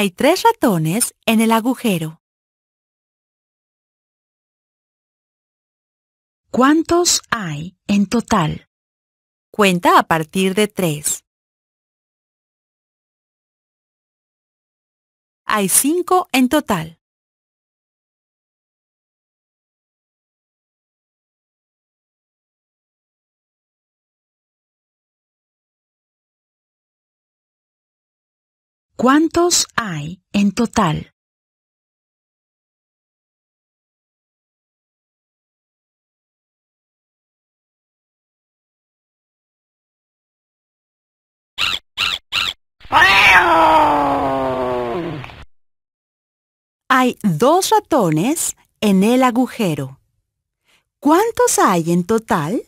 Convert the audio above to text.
Hay tres ratones en el agujero. ¿Cuántos hay en total? Cuenta a partir de tres. Hay cinco en total. ¿Cuántos hay en total? Hay dos ratones en el agujero. ¿Cuántos hay en total?